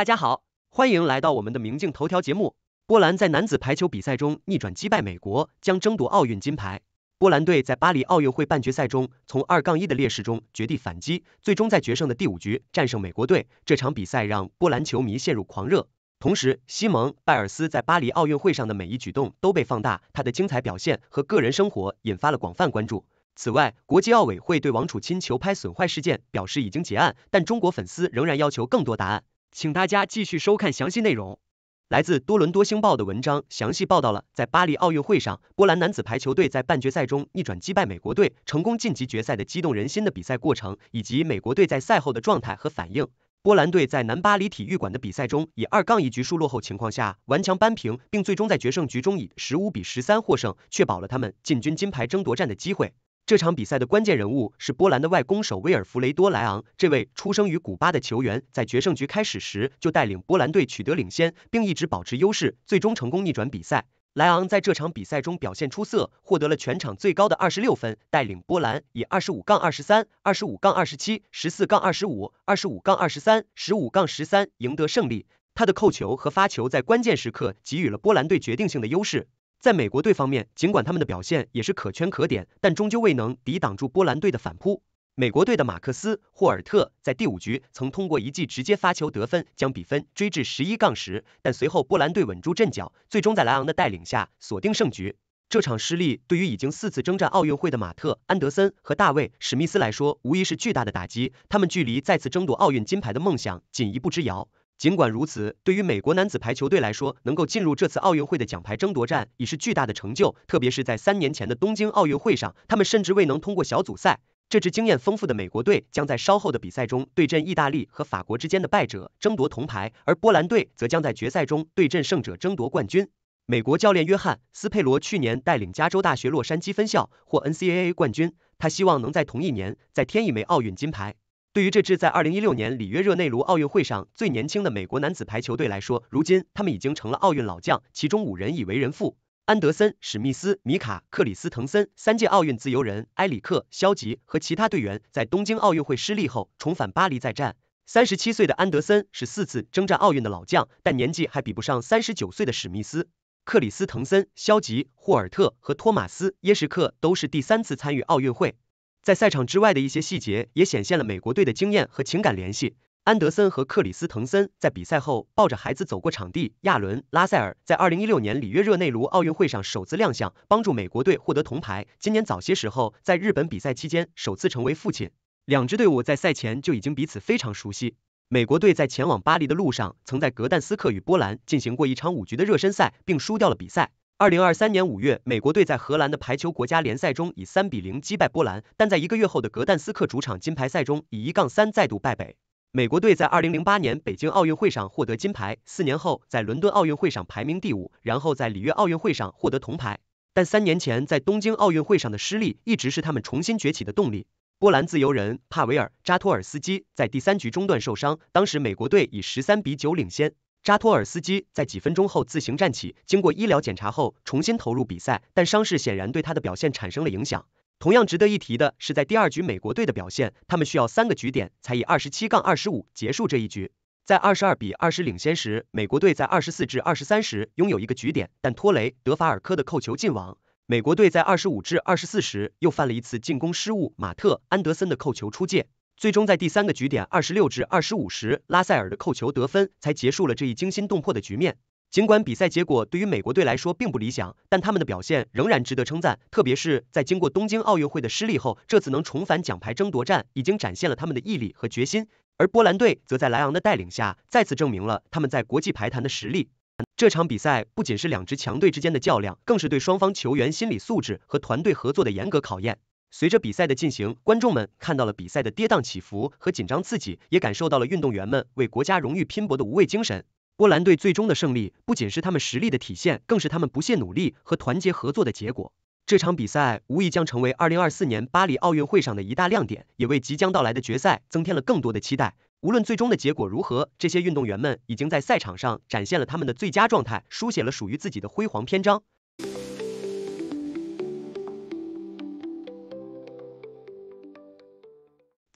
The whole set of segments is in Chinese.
大家好，欢迎来到我们的明镜头条节目。波兰在男子排球比赛中逆转击败美国，将争夺奥运金牌。波兰队在巴黎奥运会半决赛中从二杠一的劣势中绝地反击，最终在决胜的第五局战胜美国队。这场比赛让波兰球迷陷入狂热。同时，西蒙·拜尔斯在巴黎奥运会上的每一举动都被放大，他的精彩表现和个人生活引发了广泛关注。此外，国际奥委会对王楚钦球拍损坏事件表示已经结案，但中国粉丝仍然要求更多答案。请大家继续收看详细内容。来自多伦多星报的文章详细报道了在巴黎奥运会上，波兰男子排球队在半决赛中逆转击败美国队，成功晋级决赛的激动人心的比赛过程，以及美国队在赛后的状态和反应。波兰队在南巴黎体育馆的比赛中，以二杠一局数落后情况下，顽强扳平，并最终在决胜局中以十五比十三获胜，确保了他们进军金牌争夺战的机会。这场比赛的关键人物是波兰的外攻手威尔弗雷多·莱昂。这位出生于古巴的球员，在决胜局开始时就带领波兰队取得领先，并一直保持优势，最终成功逆转比赛。莱昂在这场比赛中表现出色，获得了全场最高的二十六分，带领波兰以二十五杠二十三、二十五杠二十七、十四杠二十五、二十五杠二十三、十五杠十三赢得胜利。他的扣球和发球在关键时刻给予了波兰队决定性的优势。在美国队方面，尽管他们的表现也是可圈可点，但终究未能抵挡住波兰队的反扑。美国队的马克思·霍尔特在第五局曾通过一记直接发球得分，将比分追至十一杠十，但随后波兰队稳住阵脚，最终在莱昂的带领下锁定胜局。这场失利对于已经四次征战奥运会的马特·安德森和大卫·史密斯来说，无疑是巨大的打击。他们距离再次争夺奥运金牌的梦想仅一步之遥。尽管如此，对于美国男子排球队来说，能够进入这次奥运会的奖牌争夺战已是巨大的成就。特别是在三年前的东京奥运会上，他们甚至未能通过小组赛。这支经验丰富的美国队将在稍后的比赛中对阵意大利和法国之间的败者，争夺铜牌；而波兰队则将在决赛中对阵胜者，争夺冠军。美国教练约翰·斯佩罗去年带领加州大学洛杉矶分校获 NCAA 冠军，他希望能在同一年再添一枚奥运金牌。对于这支在二零一六年里约热内卢奥运会上最年轻的美国男子排球队来说，如今他们已经成了奥运老将，其中五人已为人父。安德森、史密斯、米卡、克里斯滕森三届奥运自由人埃里克、肖吉和其他队员在东京奥运会失利后重返巴黎再战。三十七岁的安德森是四次征战奥运的老将，但年纪还比不上三十九岁的史密斯。克里斯滕森、肖吉、霍尔特和托马斯·耶什克都是第三次参与奥运会。在赛场之外的一些细节也显现了美国队的经验和情感联系。安德森和克里斯滕森在比赛后抱着孩子走过场地。亚伦·拉塞尔在二零一六年里约热内卢奥运会上首次亮相，帮助美国队获得铜牌。今年早些时候，在日本比赛期间，首次成为父亲。两支队伍在赛前就已经彼此非常熟悉。美国队在前往巴黎的路上，曾在格但斯克与波兰进行过一场五局的热身赛，并输掉了比赛。二零二三年五月，美国队在荷兰的排球国家联赛中以三比零击败波兰，但在一个月后的格但斯克主场金牌赛中以一杠三再度败北。美国队在二零零八年北京奥运会上获得金牌，四年后在伦敦奥运会上排名第五，然后在里约奥运会上获得铜牌。但三年前在东京奥运会上的失利一直是他们重新崛起的动力。波兰自由人帕维尔扎托尔斯基在第三局中段受伤，当时美国队以十三比九领先。扎托尔斯基在几分钟后自行站起，经过医疗检查后重新投入比赛，但伤势显然对他的表现产生了影响。同样值得一提的是，在第二局美国队的表现，他们需要三个局点才以二十七杠二十五结束这一局。在二十二比二十领先时，美国队在二十四至二十三时拥有一个局点，但托雷德法尔科的扣球进网，美国队在二十五至二十四时又犯了一次进攻失误，马特安德森的扣球出界。最终在第三个局点二十六至二十五时，拉塞尔的扣球得分才结束了这一惊心动魄的局面。尽管比赛结果对于美国队来说并不理想，但他们的表现仍然值得称赞。特别是在经过东京奥运会的失利后，这次能重返奖牌争夺战，已经展现了他们的毅力和决心。而波兰队则在莱昂的带领下，再次证明了他们在国际排坛的实力。这场比赛不仅是两支强队之间的较量，更是对双方球员心理素质和团队合作的严格考验。随着比赛的进行，观众们看到了比赛的跌宕起伏和紧张刺激，也感受到了运动员们为国家荣誉拼搏的无畏精神。波兰队最终的胜利不仅是他们实力的体现，更是他们不懈努力和团结合作的结果。这场比赛无疑将成为二零二四年巴黎奥运会上的一大亮点，也为即将到来的决赛增添了更多的期待。无论最终的结果如何，这些运动员们已经在赛场上展现了他们的最佳状态，书写了属于自己的辉煌篇章。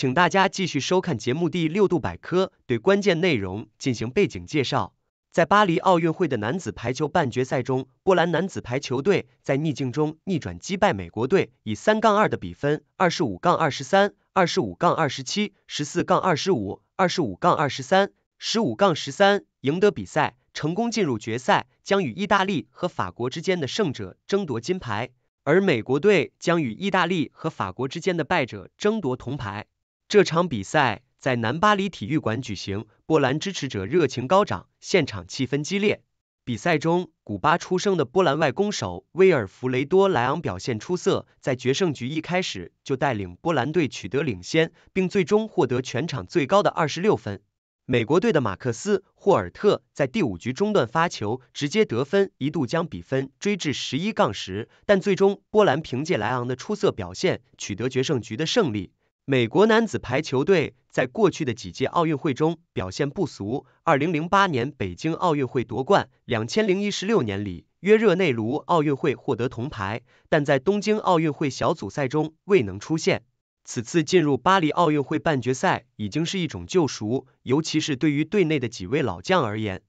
请大家继续收看节目第六度百科，对关键内容进行背景介绍。在巴黎奥运会的男子排球半决赛中，波兰男子排球队在逆境中逆转击败美国队，以三杠二的比分，二十五杠二十三，二十五杠二十七，十四杠二十五，二十五杠二十三，十五杠十三赢得比赛，成功进入决赛，将与意大利和法国之间的胜者争夺金牌，而美国队将与意大利和法国之间的败者争夺铜牌。这场比赛在南巴黎体育馆举行，波兰支持者热情高涨，现场气氛激烈。比赛中，古巴出生的波兰外攻手威尔弗雷多莱昂表现出色，在决胜局一开始就带领波兰队取得领先，并最终获得全场最高的二十六分。美国队的马克斯霍尔特在第五局中段发球直接得分，一度将比分追至十一杠十，但最终波兰凭借莱昂的出色表现取得决胜局的胜利。美国男子排球队在过去的几届奥运会中表现不俗，二零零八年北京奥运会夺冠，两千零一十六年里约热内卢奥运会获得铜牌，但在东京奥运会小组赛中未能出现。此次进入巴黎奥运会半决赛已经是一种救赎，尤其是对于队内的几位老将而言。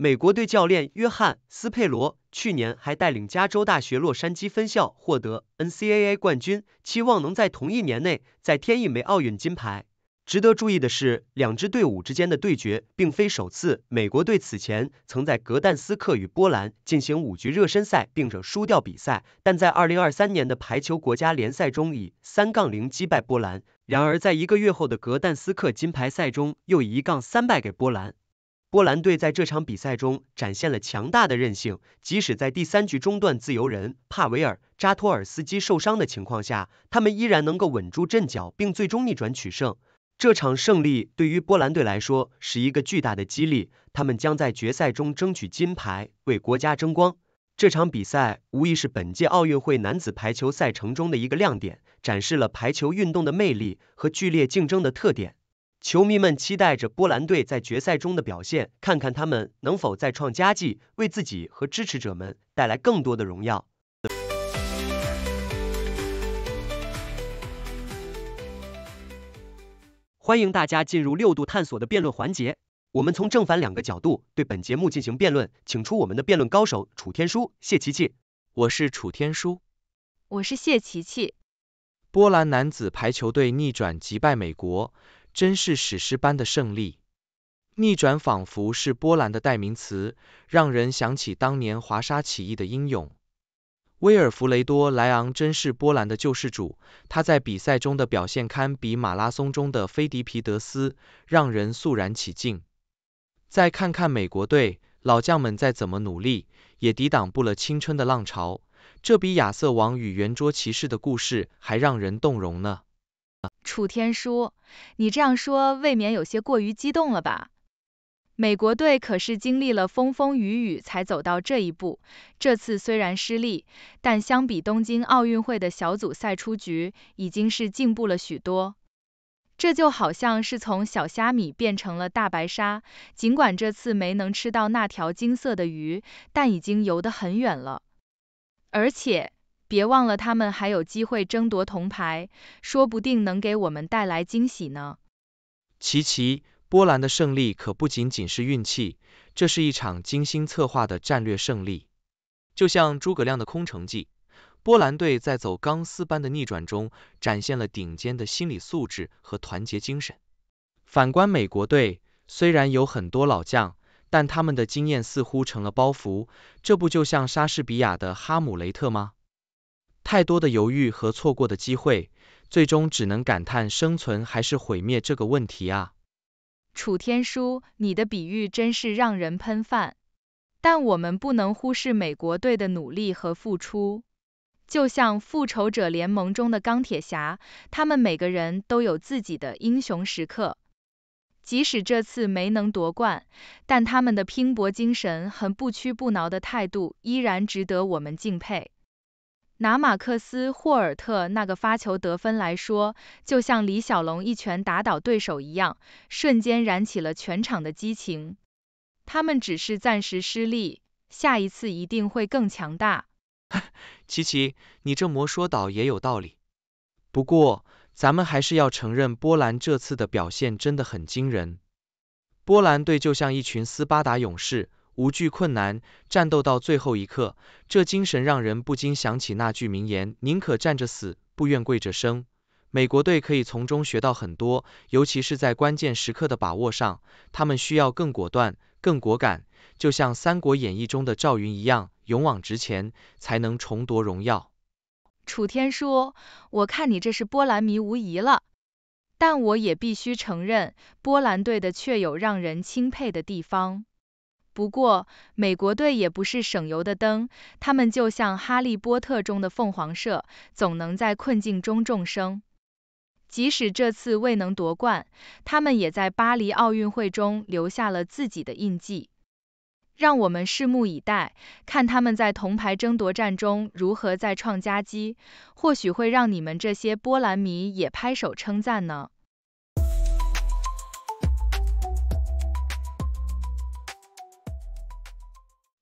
美国队教练约翰斯佩罗去年还带领加州大学洛杉矶分校获得 NCAA 冠军，期望能在同一年内再添一枚奥运金牌。值得注意的是，两支队伍之间的对决并非首次。美国队此前曾在格但斯克与波兰进行五局热身赛，并者输掉比赛，但在二零二三年的排球国家联赛中以三杠零击败波兰。然而，在一个月后的格但斯克金牌赛中，又以一杠三败给波兰。波兰队在这场比赛中展现了强大的韧性，即使在第三局中段自由人帕维尔·扎托尔斯基受伤的情况下，他们依然能够稳住阵脚，并最终逆转取胜。这场胜利对于波兰队来说是一个巨大的激励，他们将在决赛中争取金牌，为国家争光。这场比赛无疑是本届奥运会男子排球赛程中的一个亮点，展示了排球运动的魅力和剧烈竞争的特点。球迷们期待着波兰队在决赛中的表现，看看他们能否再创佳绩，为自己和支持者们带来更多的荣耀。欢迎大家进入六度探索的辩论环节，我们从正反两个角度对本节目进行辩论，请出我们的辩论高手楚天舒、谢琪琪。我是楚天舒，我是谢琪琪。波兰男子排球队逆转击败美国。真是史诗般的胜利，逆转仿佛是波兰的代名词，让人想起当年华沙起义的英勇。威尔弗雷多·莱昂真是波兰的救世主，他在比赛中的表现堪比马拉松中的菲迪皮德斯，让人肃然起敬。再看看美国队，老将们再怎么努力，也抵挡不了青春的浪潮，这比亚瑟王与圆桌骑士的故事还让人动容呢。楚天舒，你这样说未免有些过于激动了吧？美国队可是经历了风风雨雨才走到这一步，这次虽然失利，但相比东京奥运会的小组赛出局，已经是进步了许多。这就好像是从小虾米变成了大白鲨，尽管这次没能吃到那条金色的鱼，但已经游得很远了。而且。别忘了，他们还有机会争夺铜牌，说不定能给我们带来惊喜呢。其其，波兰的胜利可不仅仅是运气，这是一场精心策划的战略胜利。就像诸葛亮的空城计，波兰队在走钢丝般的逆转中，展现了顶尖的心理素质和团结精神。反观美国队，虽然有很多老将，但他们的经验似乎成了包袱，这不就像莎士比亚的哈姆雷特吗？太多的犹豫和错过的机会，最终只能感叹生存还是毁灭这个问题啊。楚天舒，你的比喻真是让人喷饭。但我们不能忽视美国队的努力和付出，就像复仇者联盟中的钢铁侠，他们每个人都有自己的英雄时刻。即使这次没能夺冠，但他们的拼搏精神和不屈不挠的态度依然值得我们敬佩。拿马克斯·霍尔特那个发球得分来说，就像李小龙一拳打倒对手一样，瞬间燃起了全场的激情。他们只是暂时失利，下一次一定会更强大。琪琪，你这魔说倒也有道理。不过，咱们还是要承认波兰这次的表现真的很惊人。波兰队就像一群斯巴达勇士。无惧困难，战斗到最后一刻，这精神让人不禁想起那句名言：“宁可站着死，不愿跪着生。”美国队可以从中学到很多，尤其是在关键时刻的把握上，他们需要更果断、更果敢。就像《三国演义》中的赵云一样，勇往直前，才能重夺荣耀。楚天说：“我看你这是波兰迷无疑了，但我也必须承认，波兰队的确有让人钦佩的地方。不过，美国队也不是省油的灯，他们就像《哈利波特》中的凤凰社，总能在困境中重生。即使这次未能夺冠，他们也在巴黎奥运会中留下了自己的印记。让我们拭目以待，看他们在铜牌争夺战中如何再创佳绩，或许会让你们这些波兰迷也拍手称赞呢。